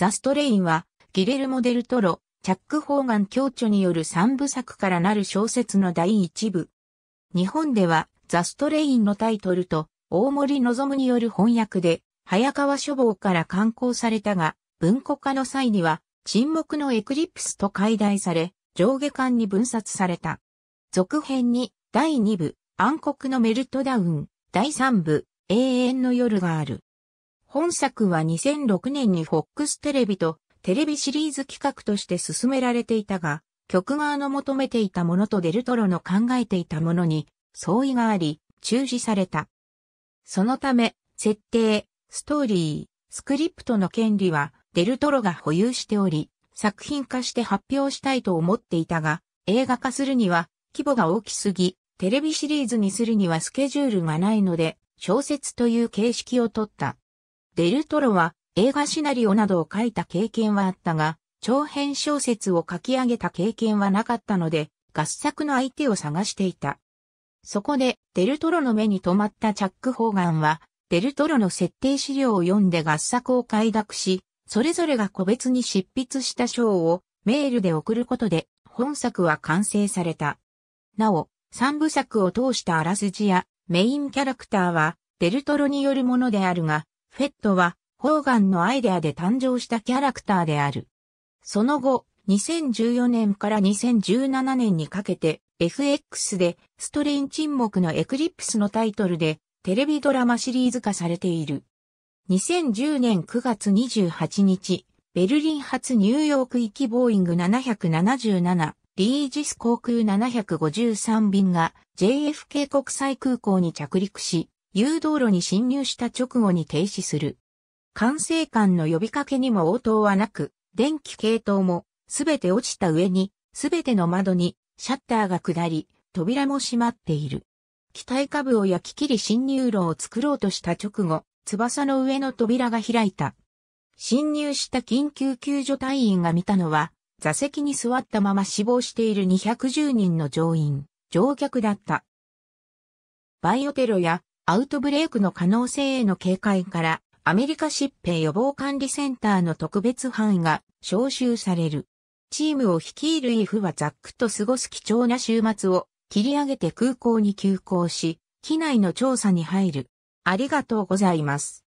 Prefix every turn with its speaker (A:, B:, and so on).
A: ザ・ストレインは、ギレルモ・デルトロ、チャック・ホーガン教著による三部作からなる小説の第一部。日本では、ザ・ストレインのタイトルと、大森望による翻訳で、早川書房から刊行されたが、文庫化の際には、沈黙のエクリプスと解題され、上下巻に分冊された。続編に、第2部、暗黒のメルトダウン、第3部、永遠の夜がある。本作は2006年に FOX テレビとテレビシリーズ企画として進められていたが、曲側の求めていたものとデルトロの考えていたものに相違があり、中止された。そのため、設定、ストーリー、スクリプトの権利はデルトロが保有しており、作品化して発表したいと思っていたが、映画化するには規模が大きすぎ、テレビシリーズにするにはスケジュールがないので、小説という形式をとった。デルトロは映画シナリオなどを書いた経験はあったが、長編小説を書き上げた経験はなかったので、合作の相手を探していた。そこで、デルトロの目に留まったチャック・ホーガンは、デルトロの設定資料を読んで合作を快諾し、それぞれが個別に執筆した章をメールで送ることで、本作は完成された。なお、三部作を通したあらすじやメインキャラクターは、デルトロによるものであるが、フェットは、ホーガンのアイデアで誕生したキャラクターである。その後、2014年から2017年にかけて、FX で、ストレイン沈黙のエクリプスのタイトルで、テレビドラマシリーズ化されている。2010年9月28日、ベルリン発ニューヨーク行きボーイング777、リージス航空753便が JFK 国際空港に着陸し、誘導路に侵入した直後に停止する。管制官の呼びかけにも応答はなく、電気系統もすべて落ちた上に、すべての窓にシャッターが下り、扉も閉まっている。機体下部を焼き切り侵入路を作ろうとした直後、翼の上の扉が開いた。侵入した緊急救助隊員が見たのは、座席に座ったまま死亡している210人の乗員、乗客だった。バイオテロやアウトブレイクの可能性への警戒から、アメリカ疾病予防管理センターの特別範囲が招集される。チームを率いるイフはザックと過ごす貴重な週末を切り上げて空港に急行し、機内の調査に入る。ありがとうございます。